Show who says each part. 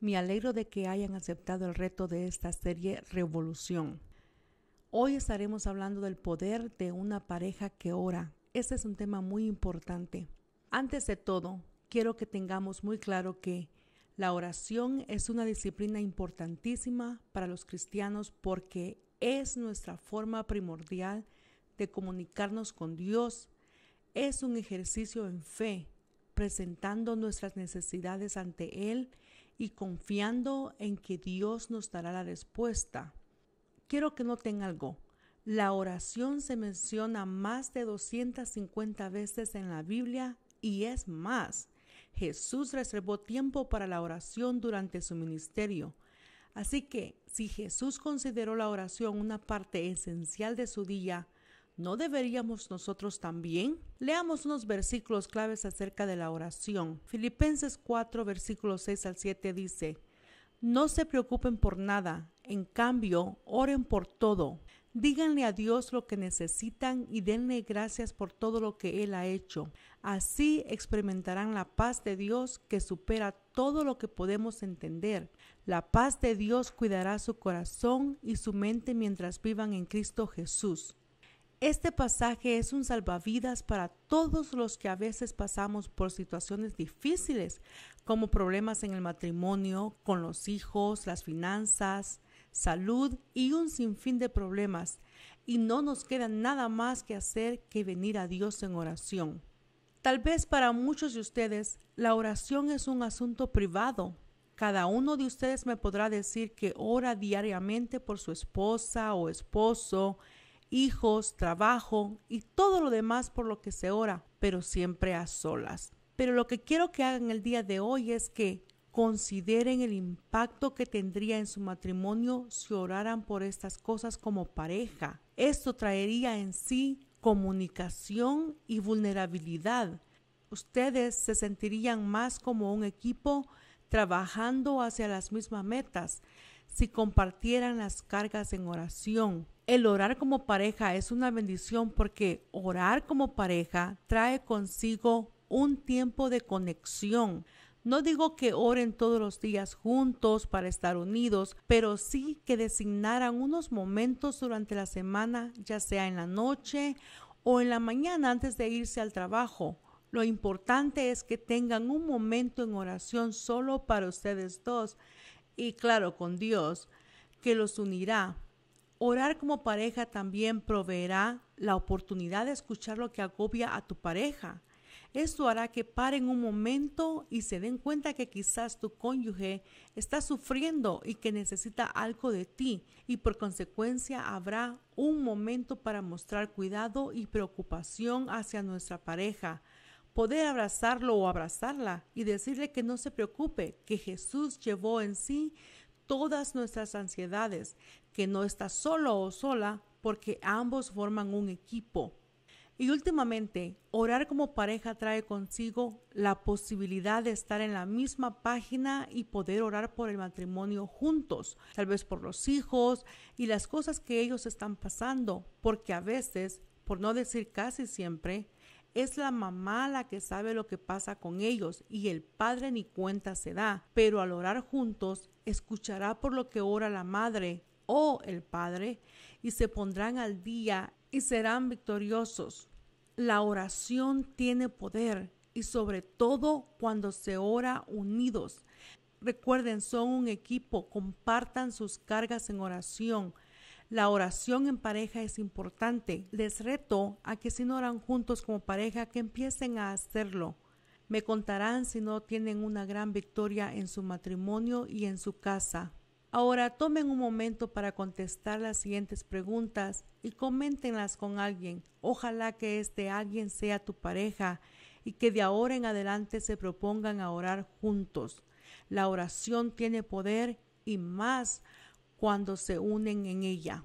Speaker 1: Me alegro de que hayan aceptado el reto de esta serie Revolución. Hoy estaremos hablando del poder de una pareja que ora. Este es un tema muy importante. Antes de todo, quiero que tengamos muy claro que la oración es una disciplina importantísima para los cristianos porque es nuestra forma primordial de comunicarnos con Dios. Es un ejercicio en fe, presentando nuestras necesidades ante Él y confiando en que Dios nos dará la respuesta. Quiero que noten algo. La oración se menciona más de 250 veces en la Biblia y es más. Jesús reservó tiempo para la oración durante su ministerio. Así que si Jesús consideró la oración una parte esencial de su día, ¿no deberíamos nosotros también? Leamos unos versículos claves acerca de la oración. Filipenses 4, versículos 6 al 7 dice, No se preocupen por nada, en cambio, oren por todo. Díganle a Dios lo que necesitan y denle gracias por todo lo que Él ha hecho. Así experimentarán la paz de Dios que supera todo lo que podemos entender. La paz de Dios cuidará su corazón y su mente mientras vivan en Cristo Jesús. Este pasaje es un salvavidas para todos los que a veces pasamos por situaciones difíciles, como problemas en el matrimonio, con los hijos, las finanzas, salud y un sinfín de problemas, y no nos queda nada más que hacer que venir a Dios en oración. Tal vez para muchos de ustedes la oración es un asunto privado. Cada uno de ustedes me podrá decir que ora diariamente por su esposa o esposo, hijos, trabajo y todo lo demás por lo que se ora, pero siempre a solas. Pero lo que quiero que hagan el día de hoy es que consideren el impacto que tendría en su matrimonio si oraran por estas cosas como pareja. Esto traería en sí comunicación y vulnerabilidad. Ustedes se sentirían más como un equipo trabajando hacia las mismas metas si compartieran las cargas en oración. El orar como pareja es una bendición porque orar como pareja trae consigo un tiempo de conexión. No digo que oren todos los días juntos para estar unidos, pero sí que designaran unos momentos durante la semana, ya sea en la noche o en la mañana antes de irse al trabajo. Lo importante es que tengan un momento en oración solo para ustedes dos y claro con Dios que los unirá. Orar como pareja también proveerá la oportunidad de escuchar lo que agobia a tu pareja. Esto hará que paren un momento y se den cuenta que quizás tu cónyuge está sufriendo y que necesita algo de ti y por consecuencia habrá un momento para mostrar cuidado y preocupación hacia nuestra pareja poder abrazarlo o abrazarla y decirle que no se preocupe, que Jesús llevó en sí todas nuestras ansiedades, que no está solo o sola, porque ambos forman un equipo. Y últimamente, orar como pareja trae consigo la posibilidad de estar en la misma página y poder orar por el matrimonio juntos, tal vez por los hijos y las cosas que ellos están pasando, porque a veces, por no decir casi siempre, es la mamá la que sabe lo que pasa con ellos y el padre ni cuenta se da, pero al orar juntos escuchará por lo que ora la madre o el padre y se pondrán al día y serán victoriosos. La oración tiene poder y sobre todo cuando se ora unidos. Recuerden, son un equipo, compartan sus cargas en oración. La oración en pareja es importante. Les reto a que si no oran juntos como pareja, que empiecen a hacerlo. Me contarán si no tienen una gran victoria en su matrimonio y en su casa. Ahora tomen un momento para contestar las siguientes preguntas y coméntenlas con alguien. Ojalá que este alguien sea tu pareja y que de ahora en adelante se propongan a orar juntos. La oración tiene poder y más cuando se unen en ella.